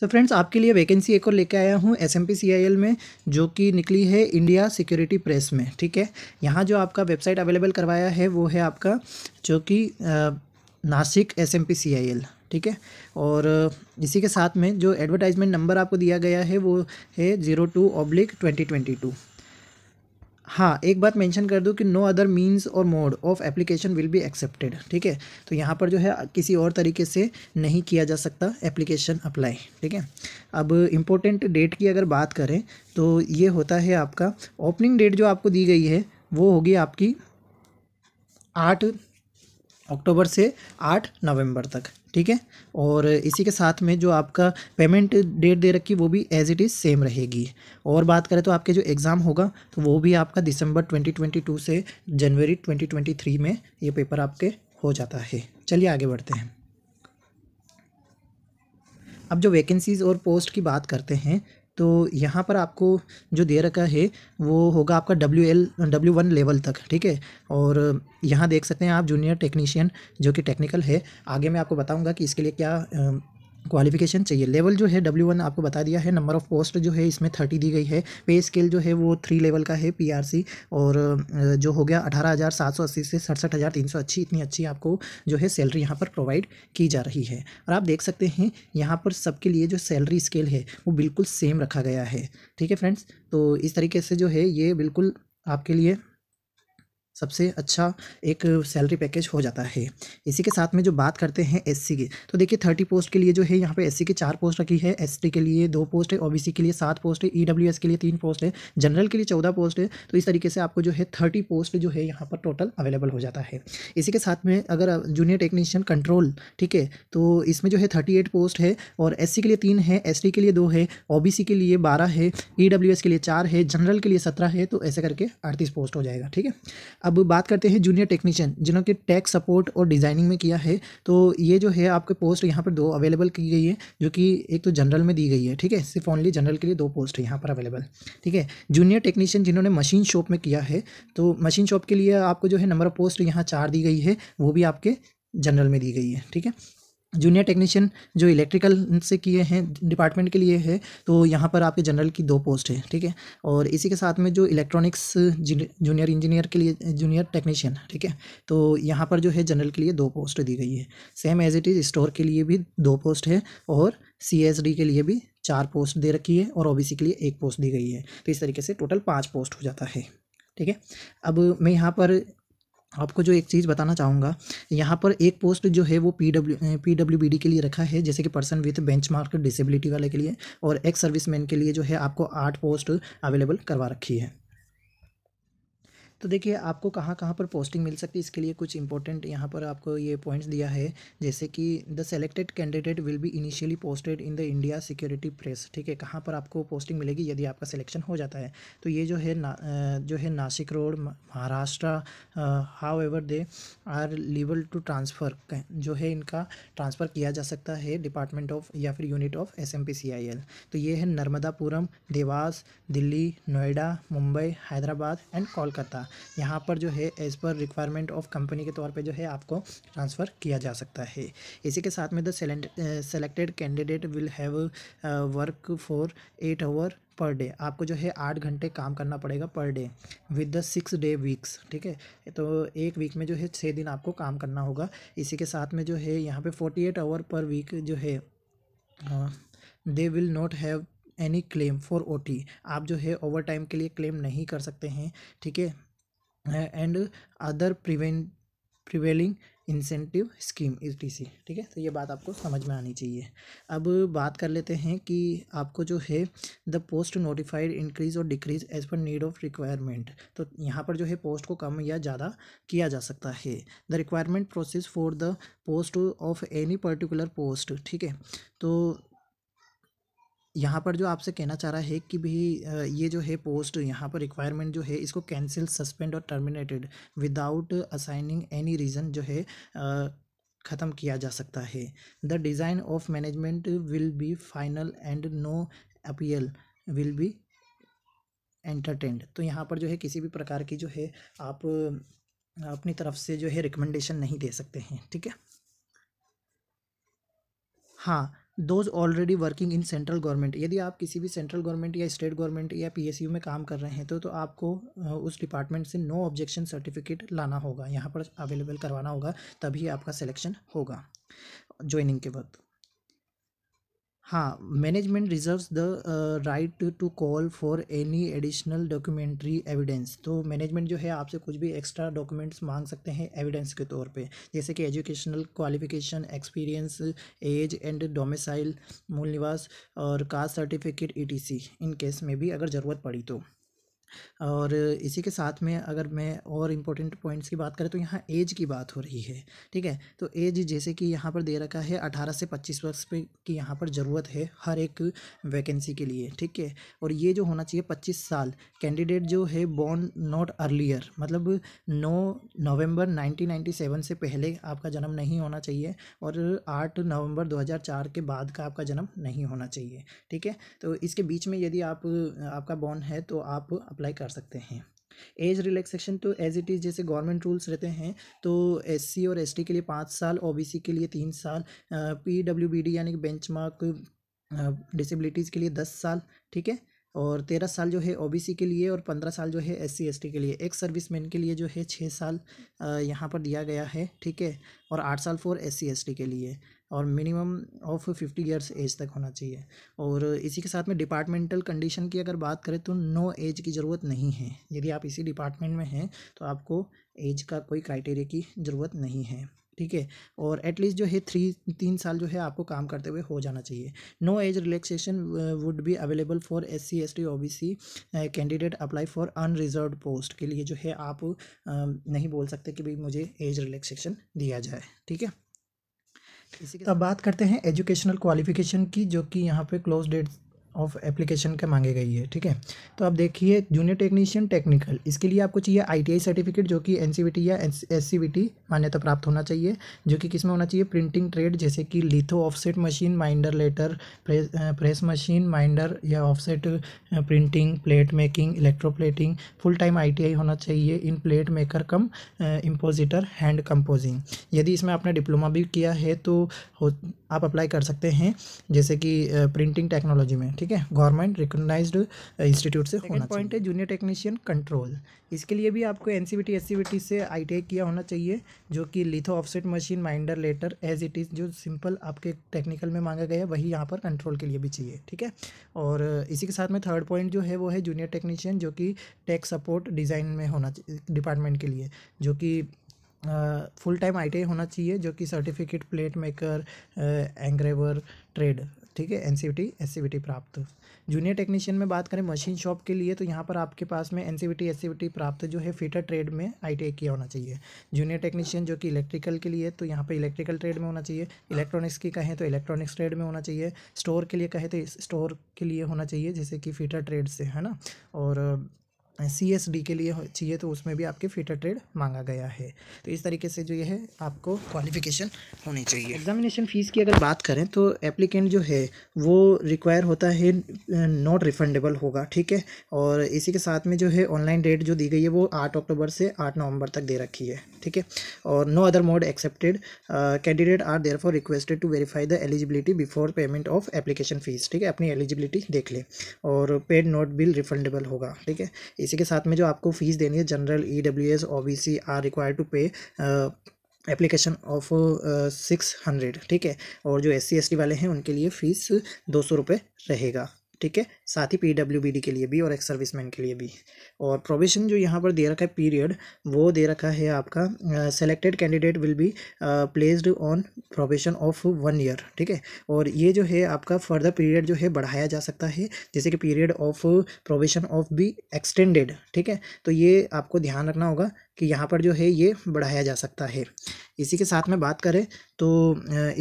तो फ्रेंड्स आपके लिए वैकेंसी एक और लेके आया हूँ एस एम में जो कि निकली है इंडिया सिक्योरिटी प्रेस में ठीक है यहाँ जो आपका वेबसाइट अवेलेबल करवाया है वो है आपका जो कि नासिक एस एम ठीक है और इसी के साथ में जो एडवर्टाइजमेंट नंबर आपको दिया गया है वो है zero two oblique twenty twenty two हाँ एक बात मेंशन कर दूँ कि नो अदर मींस और mode of application will be accepted ठीक है तो यहाँ पर जो है किसी और तरीके से नहीं किया जा सकता एप्लीकेशन अप्लाई ठीक है अब इम्पोर्टेंट डेट की अगर बात करें तो ये होता है आपका ओपनिंग डेट जो आपको दी गई है वो होगी आपकी आठ अक्टूबर से आठ नवंबर तक ठीक है और इसी के साथ में जो आपका पेमेंट डेट दे रखी वो भी एज़ इट इज़ सेम रहेगी और बात करें तो आपके जो एग्ज़ाम होगा तो वो भी आपका दिसंबर 2022 से जनवरी 2023 में ये पेपर आपके हो जाता है चलिए आगे बढ़ते हैं अब जो वैकेंसीज़ और पोस्ट की बात करते हैं तो यहाँ पर आपको जो दे रखा है वो होगा आपका W L W one level तक ठीक है और यहाँ देख सकते हैं आप जूनियर टेक्नीशियन जो कि टेक्निकल है आगे मैं आपको बताऊँगा कि इसके लिए क्या क्वालिफिकेशन चाहिए लेवल जो है डब्ल्यू वन आपको बता दिया है नंबर ऑफ़ पोस्ट जो है इसमें थर्टी दी गई है पे स्केल जो है वो थ्री लेवल का है पीआरसी और जो हो गया अठारह हज़ार सात सौ अस्सी से सड़सठ हज़ार तीन सौ अच्छी इतनी अच्छी आपको जो है सैलरी यहाँ पर प्रोवाइड की जा रही है और आप देख सकते हैं यहाँ पर सबके लिए जो सैलरी स्केल है वो बिल्कुल सेम रखा गया है ठीक है फ्रेंड्स तो इस तरीके से जो है ये बिल्कुल आपके लिए सबसे अच्छा एक सैलरी पैकेज हो जाता है इसी के साथ में जो बात करते हैं एससी की तो देखिए थर्टी पोस्ट के लिए जो है यहाँ पे एससी की चार पोस्ट रखी है एसटी के लिए दो पोस्ट है ओबीसी के लिए सात पोस्ट है ईडब्ल्यूएस के लिए तीन पोस्ट है जनरल के लिए चौदह पोस्ट है तो इस तरीके से आपको जो है थर्टी पोस्ट जो है यहाँ पर टोटल अवेलेबल हो जाता है इसी के साथ में अगर जूनियर टेक्नीशियन कंट्रोल ठीक है तो इसमें जो है थर्टी एट पोस्ट है और एस के लिए तीन है एस के लिए दो है ओ के लिए बारह है ई के लिए चार है जनरल के लिए सत्रह है तो ऐसे करके अड़तीस पोस्ट हो जाएगा ठीक है अब बात करते हैं जूनियर टेक्नीशियन जिन्होंने टेक सपोर्ट और डिज़ाइनिंग में किया है तो ये जो है आपके पोस्ट यहाँ पर दो अवेलेबल की गई है जो कि एक तो जनरल में दी गई है ठीक है सिर्फ ओनली जनरल के लिए दो पोस्ट है यहाँ पर अवेलेबल ठीक है जूनियर टेक्नीशियन जिन्होंने मशीन शॉप में किया है तो मशीन शॉप के लिए आपको जो है नंबर ऑफ पोस्ट यहाँ चार दी गई है वो भी आपके जनरल में दी गई है ठीक है जूनियर टेक्नीशियन जो इलेक्ट्रिकल से किए हैं डिपार्टमेंट के लिए है तो यहाँ पर आपके जनरल की दो पोस्ट है ठीक है और इसी के साथ में जो इलेक्ट्रॉनिक्स जूनियर इंजीनियर के लिए जूनियर टेक्नीशियन ठीक है तो यहाँ पर जो है जनरल के लिए दो पोस्ट दी गई है same as it is store के लिए भी दो पोस्ट है और सी एस डी के लिए भी चार पोस्ट दे रखी है और ओ बी सी के लिए एक पोस्ट दी गई है तो इस तरीके से टोटल पाँच पोस्ट हो जाता है ठीक है अब मैं यहाँ पर आपको जो एक चीज़ बताना चाहूँगा यहाँ पर एक पोस्ट जो है वो P W P W B D के लिए रखा है जैसे कि person with benchmark disability वाले के लिए और एक्स सर्विसमैन के लिए जो है आपको आठ पोस्ट अवेलेबल करवा रखी है तो देखिए आपको कहाँ कहाँ पर पोस्टिंग मिल सकती है इसके लिए कुछ इंपॉर्टेंट यहाँ पर आपको ये पॉइंट्स दिया है जैसे कि the selected candidate will be initially posted in the India security press ठीक है कहाँ पर आपको पोस्टिंग मिलेगी यदि आपका सिलेक्शन हो जाता है तो ये जो है ना जो है Nashik road Maharashtra however they are liable to transfer जो है इनका ट्रांसफ़र किया जा सकता है डिपार्टमेंट ऑफ या फिर unit of S M P C I L तो ये है नर्मदापुरम देवास दिल्ली नोएडा मुंबई हैदराबाद एंड कोलकाता सकता यहाँ पर जो है as per requirement of company के तौर पर जो है आपको ट्रांसफ़र किया जा सकता है इसी के साथ में the selected candidate will have work for eight hour per day आपको जो है आठ घंटे काम करना पड़ेगा per day with the six day weeks ठीक है तो एक वीक में जो है छः दिन आपको काम करना होगा इसी के साथ में जो है यहाँ पे forty eight hour per week जो है they will not have any claim for ओ आप जो है ओवर टाइम के लिए क्लेम नहीं कर सकते हैं ठीक है and other prevent prevailing incentive scheme सी ठीक है तो ये बात आपको समझ में आनी चाहिए अब बात कर लेते हैं कि आपको जो है द पोस्ट नोटिफाइड इंक्रीज और decrease as per need of requirement तो यहाँ पर जो है पोस्ट को कम या ज़्यादा किया जा सकता है the requirement process for the post of any particular post ठीक है तो यहाँ पर जो आपसे कहना चाह रहा है कि भी ये जो है पोस्ट यहाँ पर रिक्वायरमेंट जो है इसको कैंसिल सस्पेंड और terminated without assigning any reason जो है ख़त्म किया जा सकता है the design of management will be final and no appeal will be entertained तो यहाँ पर जो है किसी भी प्रकार की जो है आप अपनी तरफ से जो है रिकमेंडेशन नहीं दे सकते हैं ठीक है हाँ those already working in central government यदि आप किसी भी सेंट्रल गवर्नमेंट या स्टेट गवर्नमेंट या पीएसयू में काम कर रहे हैं तो तो आपको उस डिपार्टमेंट से नो ऑब्जेक्शन सर्टिफिकेट लाना होगा यहाँ पर अवेलेबल करवाना होगा तभी आपका सिलेक्शन होगा ज्वाइनिंग के वक्त हाँ management reserves the right to call for any additional documentary evidence तो मैनेजमेंट जो है आपसे कुछ भी एक्स्ट्रा डॉक्यूमेंट्स मांग सकते हैं एविडेंस के तौर पे जैसे कि educational qualification experience age and domicile मूल निवास और कास्ट सर्टिफिकेट ई इन केस में भी अगर ज़रूरत पड़ी तो और इसी के साथ में अगर मैं और इम्पोर्टेंट पॉइंट्स की बात करें तो यहाँ एज की बात हो रही है ठीक है तो एज जैसे कि यहाँ पर दे रखा है अठारह से पच्चीस वर्ष पे की यहाँ पर ज़रूरत है हर एक वैकेंसी के लिए ठीक है और ये जो होना चाहिए पच्चीस साल कैंडिडेट जो है बॉर्न नॉट अर्लियर मतलब नौ नवम्बर नाइनटीन से पहले आपका जन्म नहीं होना चाहिए और आठ नवम्बर दो के बाद का आपका जन्म नहीं होना चाहिए ठीक है तो इसके बीच में यदि आप आपका बॉर्न है तो आप अप्लाई कर सकते हैं एज रिलैक्सेशन तो एज इट इज़ जैसे गवर्नमेंट रूल्स रहते हैं तो एससी और एसटी के लिए पाँच साल ओबीसी के लिए तीन साल पीडब्ल्यूबीडी यानी कि बेंचमार्क डिसेबिलिटीज़ के लिए दस साल ठीक है और तेरह साल जो है ओबीसी के लिए और पंद्रह साल जो है एससी एसटी के लिए एक सर्विसमैन के लिए जो है छः साल यहाँ पर दिया गया है ठीक है और आठ साल फॉर एससी एसटी के लिए और minimum of fifty years age तक होना चाहिए और इसी के साथ में डिपार्टमेंटल कंडीशन की अगर बात करें तो नो एज की ज़रूरत नहीं है यदि आप इसी डिपार्टमेंट में हैं तो आपको एज का कोई क्राइटेरिया की ज़रूरत नहीं है ठीक है और एटलीस्ट जो है थ्री तीन साल जो है आपको काम करते हुए हो जाना चाहिए no age relaxation would be available for S C S T O B C candidate apply for unreserved post के लिए जो है आप uh, नहीं बोल सकते कि भाई मुझे एज रिलैक्सेशन दिया जाए ठीक है अब बात करते हैं एजुकेशनल क्वालिफिकेशन की जो कि यहाँ पे क्लोज डेट ऑफ एप्लीकेशन का मांगे गई है ठीक है तो आप देखिए जूनियर टेक्नीशियन टेक्निकल इसके लिए आपको चाहिए आईटीआई सर्टिफिकेट जो कि एनसीबीटी या एस मान्यता प्राप्त होना चाहिए जो कि किसमें होना चाहिए प्रिंटिंग ट्रेड जैसे कि litho offset machine minder letter press press machine minder या offset printing plate making electroplating full time I होना चाहिए in plate maker cum compositor hand composing यदि इसमें आपने डिप्लोमा भी किया है तो आप अप्लाई कर सकते हैं जैसे कि प्रिंटिंग टेक्नोलॉजी में ठीक ठीक है गवर्नमेंट रिकोगनाइज इंस्टीट्यूट से होना पॉइंट है जूनियर टेक्नीशियन कंट्रोल इसके लिए भी आपको एन सी से आई किया होना चाहिए जो कि litho offset machine minder letter as it is जो सिंपल आपके टेक्निकल में मांगा गया वही यहाँ पर कंट्रोल के लिए भी चाहिए ठीक है और uh, इसी के साथ में थर्ड पॉइंट जो है वो है जूनियर टेक्नीशियन जो कि टेक सपोर्ट डिज़ाइन में होना डिपार्टमेंट के लिए जो कि फुल टाइम आई होना चाहिए जो कि certificate plate maker engraver trade ठीक है एन सी e e प्राप्त जूनियर टेक्नीशियन में बात करें मशीन शॉप के लिए तो यहाँ पर आपके पास में एन सी e प्राप्त जो है फिटर ट्रेड में आई टी किया होना चाहिए जूनियर टेक्नीशियन जो कि इलेक्ट्रिकल के लिए तो यहाँ पर इलेक्ट्रिकल ट्रेड में होना चाहिए इलेक्ट्रॉनिक्स की कहें तो इलेक्ट्रॉनिक्स ट्रेड में होना चाहिए स्टोर के लिए कहें तो स्टोर के लिए होना चाहिए जैसे कि फिटर ट्रेड से है ना और सी एस डी के लिए चाहिए तो उसमें भी आपके फिटर ट्रेड मांगा गया है तो इस तरीके से जो ये है आपको क्वालिफिकेशन होनी चाहिए एग्जामिनेशन फ़ीस की अगर बात करें तो एप्लीकेंट जो है वो रिक्वायर होता है नॉट रिफंडेबल होगा ठीक है और इसी के साथ में जो है ऑनलाइन डेट जो दी गई है वो आठ अक्टूबर से आठ नवंबर तक दे रखी है ठीक है और no other mode accepted candidate are there for requested to verify the eligibility before payment of application fees ठीक है अपनी एलिजिबिलिटी देख लें और पेड नोट बिल रिफंडेबल होगा ठीक है इसी के साथ में जो आपको फ़ीस देनी है general E W S O B C are require to pay application of six hundred ठीक है और जो एस सी एस टी वाले हैं उनके लिए फ़ीस दो सौ रुपये रहेगा ठीक है साथ ही पी के लिए भी और एक्स सर्विसमैन के लिए भी और प्रोविजन जो यहाँ पर दे रखा है पीरियड वो दे रखा है आपका selected candidate will be placed on provision of one year ठीक है और ये जो है आपका फर्दर पीरियड जो है बढ़ाया जा सकता है जैसे कि period of provision of be extended ठीक है तो ये आपको ध्यान रखना होगा कि यहाँ पर जो है ये बढ़ाया जा सकता है इसी के साथ में बात करें तो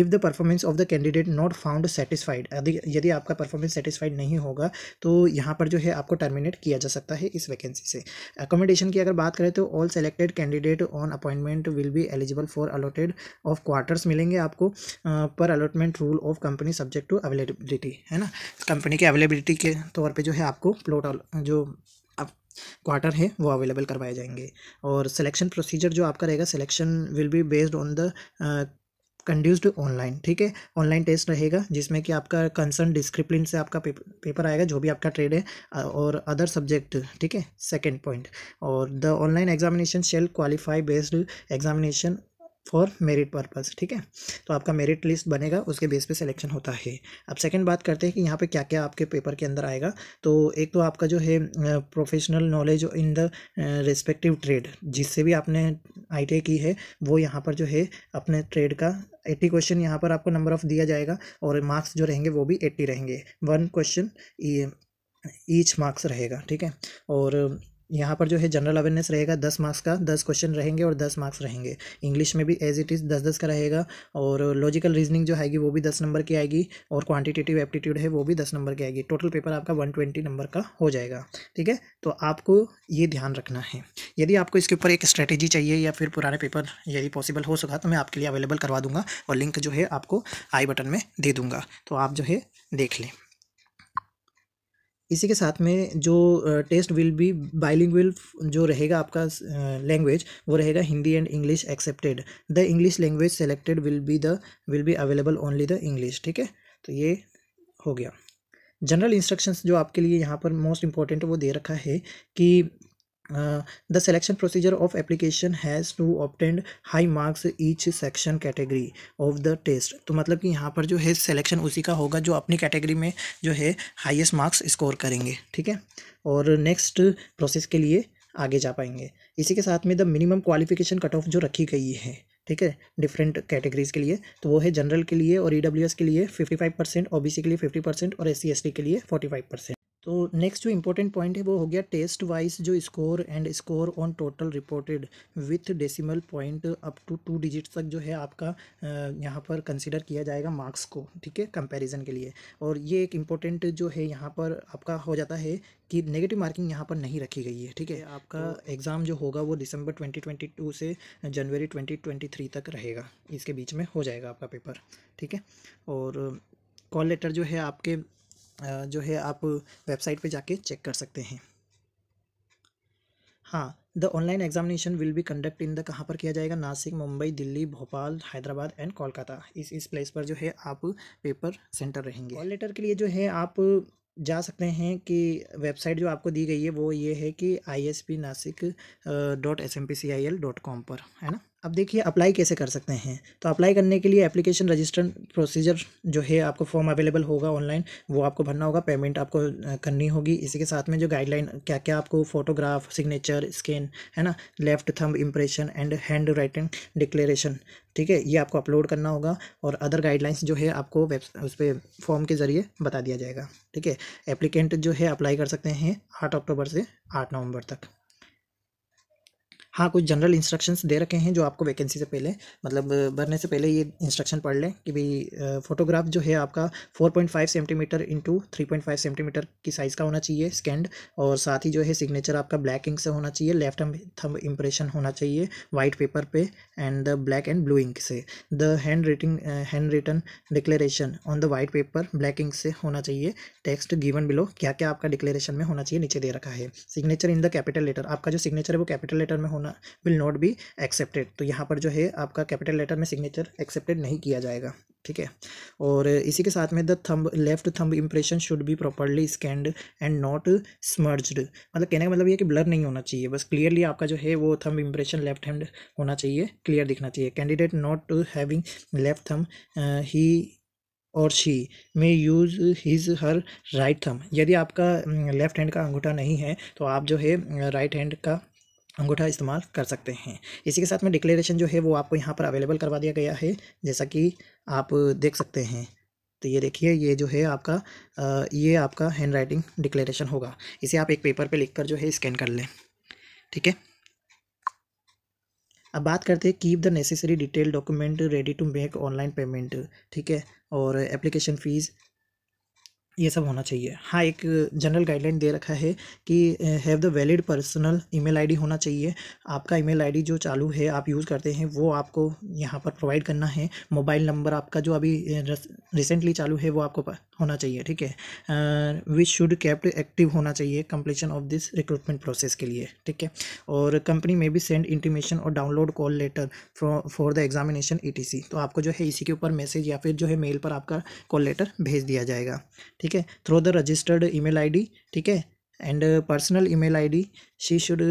if the performance of the candidate not found satisfied यदि आपका परफॉर्मेंस सेटिस्फाइड नहीं होगा तो यहाँ पर जो है आपको टर्मिनेट किया जा सकता है इस वैकेंसी से अकोमोडेशन की अगर बात करें तो all selected candidate on appointment will be eligible for allotted of quarters मिलेंगे आपको per allotment rule of company subject to availability है ना कंपनी के अवेलेबिलिटी के तौर पर जो है आपको प्लॉट जो क्वार्टर है वो अवेलेबल करवाए जाएंगे और सिलेक्शन प्रोसीजर जो आपका रहेगा selection will be based on the conducted online ठीक है ऑनलाइन टेस्ट रहेगा जिसमें कि आपका कंसर्न डिस्क्रिप्लिन से आपका पेपर, पेपर आएगा जो भी आपका ट्रेड है और अदर सब्जेक्ट ठीक है सेकेंड पॉइंट और the online examination shall qualify based examination for merit purpose ठीक है तो आपका मेरिट लिस्ट बनेगा उसके बेस पे सिलेक्शन होता है अब सेकंड बात करते हैं कि यहाँ पे क्या क्या आपके पेपर के अंदर आएगा तो एक तो आपका जो है professional knowledge in the respective trade जिससे भी आपने आई की है वो यहाँ पर जो है अपने ट्रेड का एट्टी क्वेश्चन यहाँ पर आपको नंबर ऑफ़ दिया जाएगा और मार्क्स जो रहेंगे वो भी एट्टी रहेंगे वन क्वेश्चन ईच मार्क्स रहेगा ठीक है और यहाँ पर जो है जनरल अवेयरनेस रहेगा दस मार्क्स का दस क्वेश्चन रहेंगे और दस मार्क्स रहेंगे इंग्लिश में भी एज इट इज़ दस दस का रहेगा और लॉजिकल रीजनिंग जो आएगी वो भी दस नंबर की आएगी और क्वांटिटेटिव एप्टीट्यूड है वो भी दस नंबर की आएगी टोटल पेपर आपका वन ट्वेंटी नंबर का हो जाएगा ठीक है तो आपको ये ध्यान रखना है यदि आपको इसके ऊपर एक स्ट्रैटेजी चाहिए या फिर पुराने पेपर यदि पॉसिबल हो सका तो मैं आपके लिए अवेलेबल करवा दूंगा और लिंक जो है आपको आई बटन में दे दूंगा तो आप जो है देख लें इसी के साथ में जो टेस्ट विल बी बाइलिंग जो रहेगा आपका लैंग्वेज वो रहेगा Hindi and English accepted the English language selected will be the will be available only the English ठीक है तो ये हो गया जनरल इंस्ट्रक्शंस जो आपके लिए यहाँ पर मोस्ट इंपॉर्टेंट वो दे रखा है कि the selection procedure of application has to obtained high marks each section category of the test तो मतलब कि यहाँ पर जो है सिलेक्शन उसी का होगा जो अपनी कैटेगरी में जो है highest मार्क्स स्कोर करेंगे ठीक है और नेक्स्ट प्रोसेस के लिए आगे जा पाएंगे इसी के साथ में the minimum qualification cut off जो रखी गई है ठीक है डिफरेंट कैटेगरीज के लिए तो वो है जनरल के लिए और ई के लिए फिफ्टी फाइव परसेंट ओ के लिए फिफ्टी परसेंट और एस सी के लिए फोर्टी फाइव परसेंट तो नेक्स्ट जो इंपॉर्टेंट पॉइंट है वो हो गया टेस्ट वाइज जो score and score on total reported with decimal point up to two digit तक जो है आपका यहाँ पर कंसिडर किया जाएगा मार्क्स को ठीक है कंपैरिजन के लिए और ये एक इम्पोर्टेंट जो है यहाँ पर आपका हो जाता है कि नेगेटिव मार्किंग यहाँ पर नहीं रखी गई है ठीक है आपका तो, एग्ज़ाम जो होगा वो दिसंबर 2022 से जनवरी 2023 तक रहेगा इसके बीच में हो जाएगा आपका पेपर ठीक है और कॉल लेटर जो है आपके जो है आप वेबसाइट पे जाके चेक कर सकते हैं हाँ the online examination will be conduct in the कहाँ पर किया जाएगा नासिक मुंबई दिल्ली भोपाल हैदराबाद एंड कोलकाता इस इस प्लेस पर जो है आप पेपर सेंटर रहेंगे कॉल लेटर के लिए जो है आप जा सकते हैं कि वेबसाइट जो आपको दी गई है वो ये है कि I S P Nashik dot S M P C I L dot com पर है ना अब देखिए अप्लाई कैसे कर सकते हैं तो अप्लाई करने के लिए एप्लीकेशन रजिस्टर प्रोसीजर जो है आपको फॉर्म अवेलेबल होगा ऑनलाइन वो आपको भरना होगा पेमेंट आपको करनी होगी इसी के साथ में जो गाइडलाइन क्या क्या आपको फोटोग्राफ सिग्नेचर स्कैन है ना left thumb impression and handwriting declaration ठीक है ये आपको अपलोड करना होगा और अदर गाइडलाइंस जो है आपको वेब उस पर फॉर्म के ज़रिए बता दिया जाएगा ठीक है एप्लीकेंट जो है अप्लाई कर सकते हैं आठ अक्टूबर से आठ नवंबर तक हाँ कुछ जनरल इंस्ट्रक्शंस दे रखे हैं जो आपको वैकेंसी से पहले मतलब भरने से पहले ये इंस्ट्रक्शन पढ़ लें कि भाई फोटोग्राफ जो है आपका 4.5 सेंटीमीटर इंटू 3.5 सेंटीमीटर की साइज़ का होना चाहिए स्कैंड और साथ ही जो है सिग्नेचर आपका ब्लैक इंक से होना चाहिए लेफ्ट थम इम्प्रेशन होना चाहिए वाइट पेपर पे and the black and blue ink से the handwriting handwritten declaration on the white paper black ink से होना चाहिए टेक्स्ट गिवन बिलो क्या क्या आपका डिक्लेरेशन में होना चाहिए नीचे दे रखा है signature in the capital letter आपका जो सिग्नेचर है वो कैपिटल लेटर में होना होना विल नॉट बी एक्सेप्टेड तो यहाँ पर जो है आपका कैपिटल लेटर में सिग्नेचर एक्सेप्टेड नहीं किया जाएगा ठीक है और इसी के साथ में the thumb left thumb impression should be properly scanned and not smudged मतलब कहने का मतलब ये कि ब्लर नहीं होना चाहिए बस क्लियरली आपका जो है वो थंब इम्प्रेशन लेफ्ट हैंड होना चाहिए क्लियर दिखना चाहिए candidate not having left thumb ही और she may use his her right thumb यदि आपका लेफ्ट mm, हैंड का अंगूठा नहीं है तो आप जो है राइट uh, हैंड का अंगूठा इस्तेमाल कर सकते हैं इसी के साथ में डिक्लेरेशन जो है वो आपको यहाँ पर अवेलेबल करवा दिया गया है जैसा कि आप देख सकते हैं तो ये देखिए ये जो है आपका ये आपका हैंड राइटिंग डिक्लेरेशन होगा इसे आप एक पेपर पे लिखकर जो है स्कैन कर लें ठीक है अब बात करते हैं keep the necessary detail document ready to make online payment ठीक है और एप्लीकेशन फ़ीस ये सब होना चाहिए हाँ एक जनरल गाइडलाइन दे रखा है कि have the valid personal email ID होना चाहिए आपका ईमेल आईडी जो चालू है आप यूज़ करते हैं वो आपको यहाँ पर प्रोवाइड करना है मोबाइल नंबर आपका जो अभी रिसेंटली चालू है वो आपको होना चाहिए ठीक है विच शुड कैप्ट एक्टिव होना चाहिए completion of this recruitment process के लिए ठीक है और कंपनी में भी सेंड इंटीमेशन और download call letter for the examination ई तो आपको जो है इसी के ऊपर मैसेज या फिर जो है मेल पर आपका कॉल लेटर भेज दिया जाएगा ठीक है through the registered email ठीक है and personal email ID she should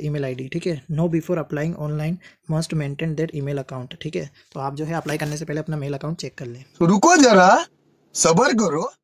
email ID ठीक है no before applying online must maintain that email account ठीक है तो आप जो है अप्लाई करने से पहले अपना मेल अकाउंट चेक कर लें तो रुको जरा सबर करो